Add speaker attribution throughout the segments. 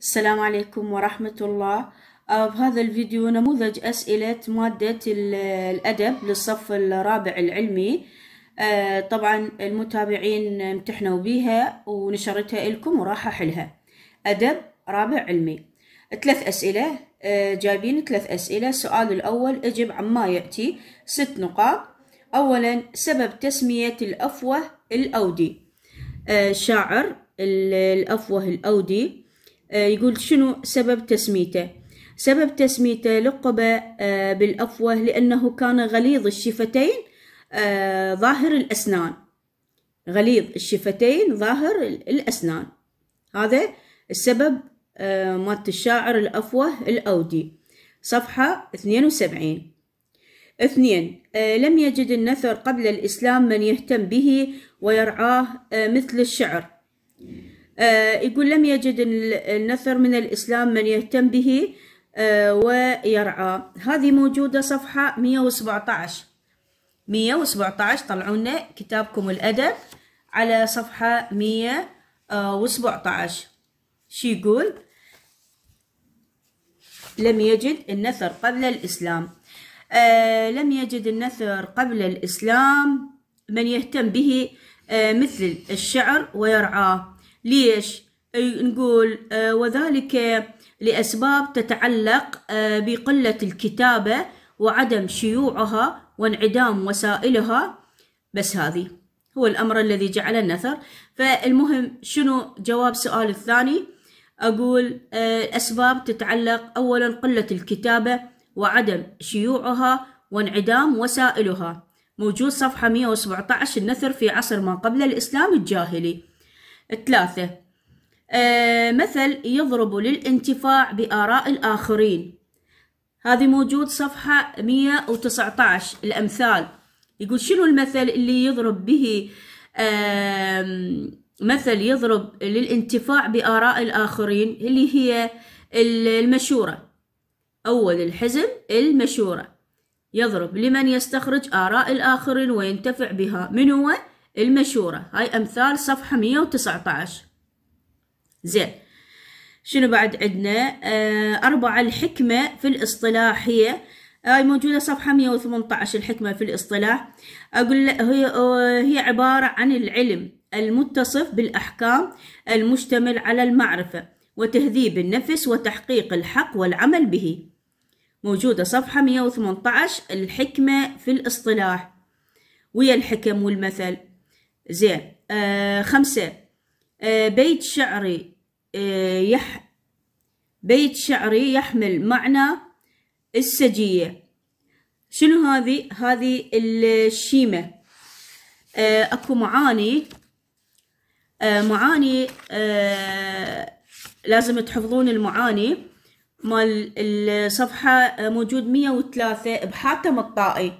Speaker 1: السلام عليكم ورحمة الله بهذا آه، الفيديو نموذج أسئلة مادة الأدب للصف الرابع العلمي آه، طبعا المتابعين امتحنوا بيها ونشرتها لكم وراح أحلها أدب رابع علمي ثلاث أسئلة آه، جايبين ثلاث أسئلة السؤال الأول أجب عما يأتي ست نقاط أولا سبب تسمية الأفوه الأودي شاعر الأفوه الأودي آه، يقول شنو سبب تسميته سبب تسميته لقب آه، بالأفوه لأنه كان غليظ الشفتين آه، ظاهر الأسنان غليظ الشفتين ظاهر الأسنان هذا السبب مالت الشاعر الأفوه الأودي صفحة 72 اثنين لم يجد النثر قبل الإسلام من يهتم به ويرعاه مثل الشعر آه، يقول لم يجد النثر من الإسلام من يهتم به آه، ويرعى هذه موجودة صفحة 117 117 طلعونا كتابكم الأدب على صفحة 117 شو يقول لم يجد النثر قبل الإسلام آه لم يجد النثر قبل الإسلام من يهتم به آه مثل الشعر ويرعاه ليش نقول آه، وذلك لأسباب تتعلق آه، بقلة الكتابة وعدم شيوعها وانعدام وسائلها بس هذه هو الأمر الذي جعل النثر فالمهم شنو جواب سؤال الثاني أقول آه، أسباب تتعلق أولا قلة الكتابة وعدم شيوعها وانعدام وسائلها موجود صفحة 117 النثر في عصر ما قبل الإسلام الجاهلي ثلاثة آه مثل يضرب للانتفاع بآراء الآخرين هذه موجود صفحة 119 الأمثال يقول شنو المثل اللي يضرب به آه مثل يضرب للانتفاع بآراء الآخرين اللي هي المشورة أول الحزم المشورة يضرب لمن يستخرج آراء الآخرين وينتفع بها من هو؟ المشورة هاي أمثال صفحة مية عشر زين شنو بعد عندنا آه، أربعة الحكمة في الاصطلاح هي هاي موجودة صفحة 118 الحكمة في الاصطلاح أقول هي, آه، هي عبارة عن العلم المتصف بالأحكام المشتمل على المعرفة وتهذيب النفس وتحقيق الحق والعمل به موجودة صفحة 118 الحكمة في الاصطلاح ويا الحكم والمثل زين آه خمسة آه بيت شعري آه يح بيت شعري يحمل معنى السجية شنو هذه هذه الشيمة آه أكو معاني آه معاني آه لازم تحفظون المعاني مال الصفحة آه، موجود مية وثلاثة بحاتم الطائي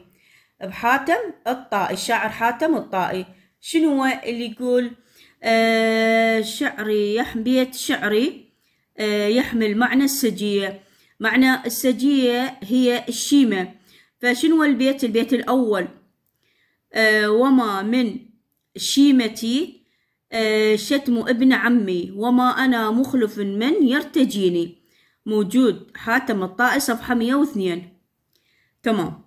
Speaker 1: بحاتم الطائي الشاعر حاتم الطائي شنو هو اللي يقول آه شعري يحمل بيت شعري آه يحمل معنى السجية معنى السجية هي الشيمة فشنو البيت البيت الأول آه وما من شيمتي آه شتم ابن عمي وما أنا مخلف من يرتجيني موجود حاتم الطائي صفحة 102 تمام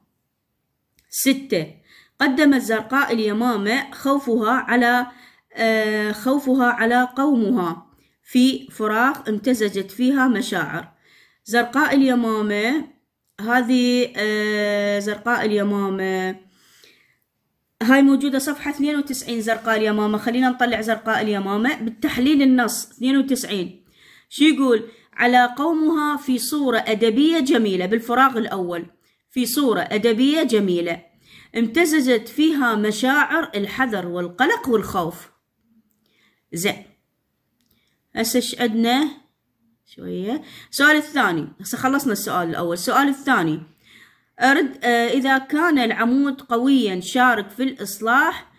Speaker 1: ستة قدمت زرقاء اليمامة خوفها على آه، خوفها على قومها في فراغ امتزجت فيها مشاعر زرقاء اليمامة هذه آه، زرقاء اليمامة هاي موجودة صفحة 92 زرقاء اليمامة خلينا نطلع زرقاء اليمامة بالتحليل النص 92 شو يقول على قومها في صورة أدبية جميلة بالفراغ الأول في صورة أدبية جميلة امتزجت فيها مشاعر الحذر والقلق والخوف زين هسه ايش عندنا شوية السؤال الثاني هسه خلصنا السؤال الأول السؤال الثاني أرد آه، إذا كان العمود قويا شارك في الإصلاح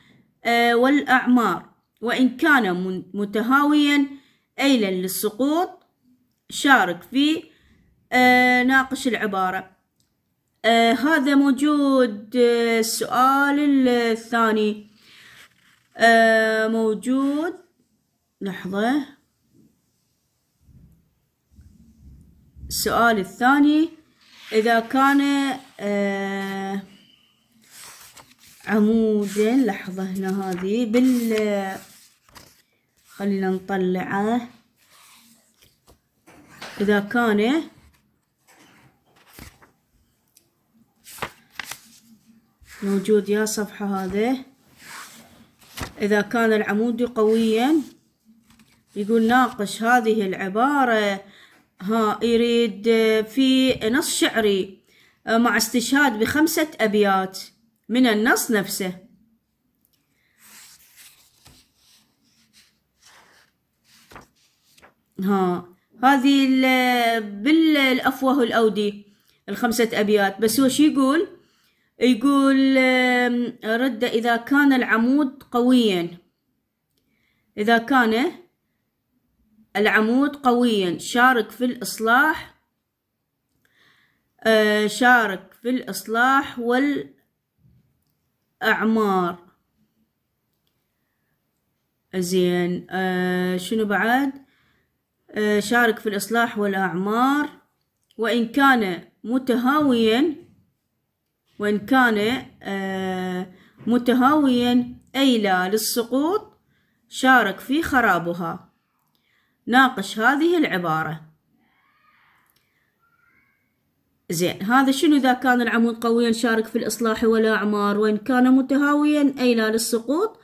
Speaker 1: آه، والأعمار وإن كان متهاويا أيلا للسقوط شارك في آه، ناقش العبارة آه هذا موجود آه، السؤال الثاني آه موجود لحظة السؤال الثاني إذا كان آه عمودين لحظة هنا هذه بال خلينا نطلعه إذا كان موجود يا صفحة هذا إذا كان العمود قويا يقول ناقش هذه العبارة ها يريد في نص شعري آه، مع استشهاد بخمسة أبيات من النص نفسه ها هذه بالأفوه الأودي الخمسة أبيات بس هو شو يقول؟ يقول رد إذا كان العمود قويا إذا كان العمود قويا شارك في الإصلاح آه، شارك في الإصلاح والأعمار زين آه، شنو بعد آه، شارك في الإصلاح والأعمار وإن كان متهاويا وإن كان آه، متهاويا أي لا للسقوط شارك في خرابها ناقش هذه العبارة زين هذا شنو إذا كان العمود قويا شارك في الإصلاح والأعمار وإن كان متهاويا أي لا للسقوط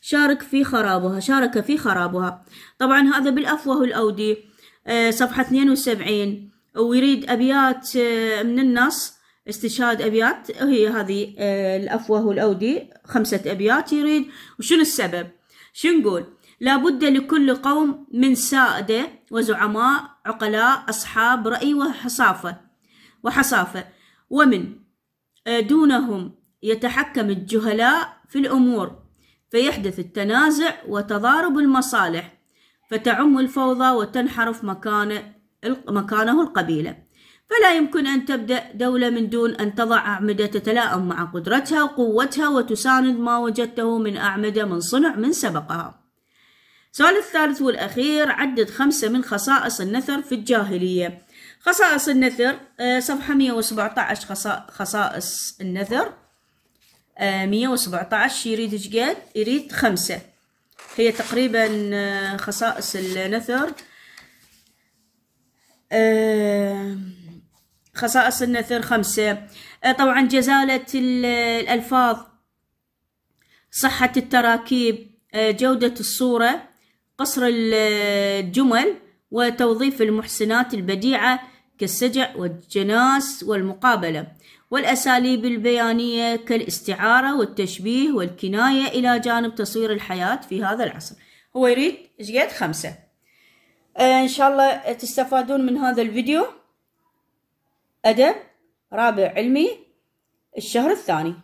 Speaker 1: شارك في خرابها شارك في خرابها طبعا هذا بالأفوه الأودي آه، صفحة 72 ويريد أبيات آه، من النص استشهاد أبيات هي هذه آه، الأفوه والأودي خمسة أبيات يريد وشنو السبب شنو نقول لابد لكل قوم من سادة وزعماء عقلاء أصحاب رأي وحصافة وحصافة ومن آه، دونهم يتحكم الجهلاء في الأمور فيحدث التنازع وتضارب المصالح فتعم الفوضى وتنحرف مكان مكانه القبيله فلا يمكن أن تبدأ دولة من دون أن تضع أعمدة تتلائم مع قدرتها وقوتها وتساند ما وجدته من أعمدة من صنع من سبقها سؤال الثالث والأخير عدد خمسة من خصائص النثر في الجاهلية خصائص النثر آه، صفحة 117 خصائص النثر 117 يريد شقد يريد خمسة هي تقريبا آه، خصائص النثر أه خصائص النثر خمسة آه، طبعا جزالة الألفاظ صحة التراكيب آه، جودة الصورة قصر الجمل وتوظيف المحسنات البديعة كالسجع والجناس والمقابلة والأساليب البيانية كالاستعارة والتشبيه والكناية إلى جانب تصوير الحياة في هذا العصر هو يريد جيد خمسة آه، إن شاء الله تستفادون من هذا الفيديو أدب رابع علمي الشهر الثاني